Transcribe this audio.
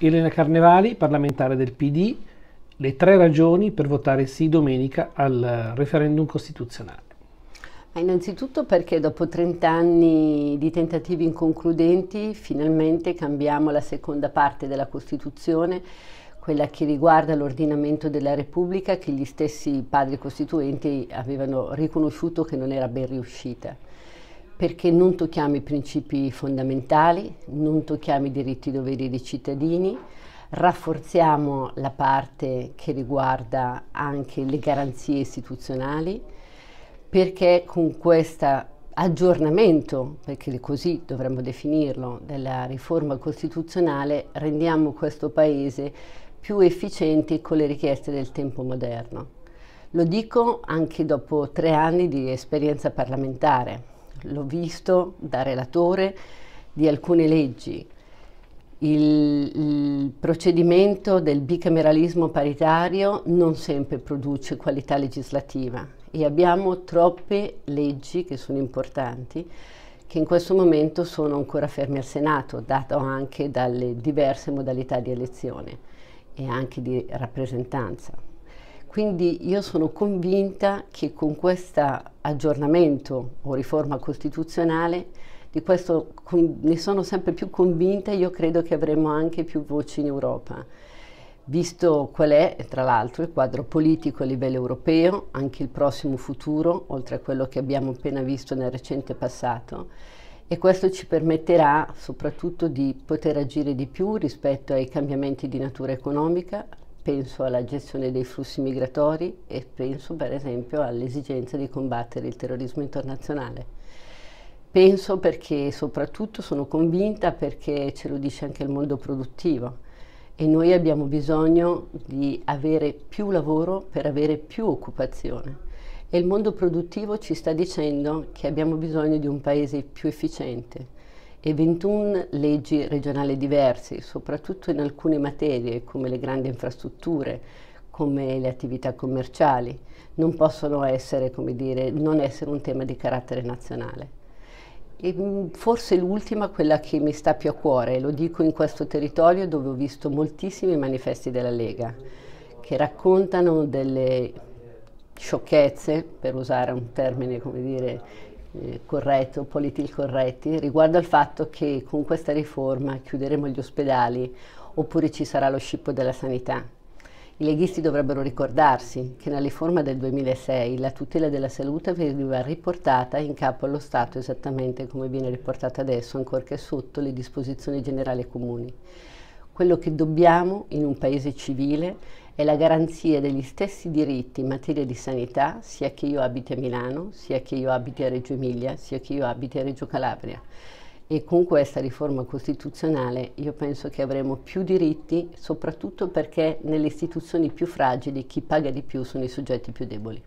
Elena Carnevali, parlamentare del PD, le tre ragioni per votare sì domenica al referendum costituzionale. Ma innanzitutto perché dopo 30 anni di tentativi inconcludenti finalmente cambiamo la seconda parte della Costituzione, quella che riguarda l'ordinamento della Repubblica che gli stessi padri costituenti avevano riconosciuto che non era ben riuscita perché non tocchiamo i principi fondamentali, non tocchiamo i diritti e doveri dei cittadini, rafforziamo la parte che riguarda anche le garanzie istituzionali, perché con questo aggiornamento, perché così dovremmo definirlo, della riforma costituzionale rendiamo questo Paese più efficiente con le richieste del tempo moderno. Lo dico anche dopo tre anni di esperienza parlamentare, l'ho visto da relatore di alcune leggi. Il, il, procedimento del bicameralismo paritario non sempre produce qualità legislativa e abbiamo troppe leggi che sono importanti che in questo momento sono ancora ferme al Senato, dato anche dalle diverse modalità di elezione e anche di rappresentanza. Quindi io sono convinta che con questo aggiornamento o riforma costituzionale, di questo ne sono sempre più convinta, io credo che avremo anche più voci in Europa visto qual è, tra l'altro, il quadro politico a livello europeo, anche il prossimo futuro, oltre a quello che abbiamo appena visto nel recente passato, e questo ci permetterà soprattutto di poter agire di più rispetto ai cambiamenti di natura economica, penso alla gestione dei flussi migratori e penso per esempio all'esigenza di combattere il terrorismo internazionale. Penso perché soprattutto sono convinta perché ce lo dice anche il mondo produttivo e noi abbiamo bisogno di avere più lavoro per avere più occupazione e il mondo produttivo ci sta dicendo che abbiamo bisogno di un paese più efficiente, e 21 leggi regionali diverse, soprattutto in alcune materie come le grandi infrastrutture, come le attività commerciali, non possono essere, come dire, non essere un tema di carattere nazionale. E mm, forse l'ultima, quella che mi sta più a cuore, lo dico in questo territorio dove ho visto moltissimi manifesti della Lega, che raccontano delle sciocchezze, per usare un termine come dire, corretto, political corretti, riguardo al fatto che con questa riforma chiuderemo gli ospedali oppure ci sarà lo scippo della sanità. I leghisti dovrebbero ricordarsi che nella riforma del 2006 la tutela della salute veniva riportata in capo allo Stato esattamente come viene riportata adesso, ancorché sotto le disposizioni generali comuni. Quello che dobbiamo in un paese civile è la garanzia degli stessi diritti in materia di sanità, sia che io abiti a Milano, sia che io abiti a Reggio Emilia, sia che io abiti a Reggio Calabria. E con questa riforma costituzionale io penso che avremo più diritti, soprattutto perché nelle istituzioni più fragili chi paga di più sono i soggetti più deboli.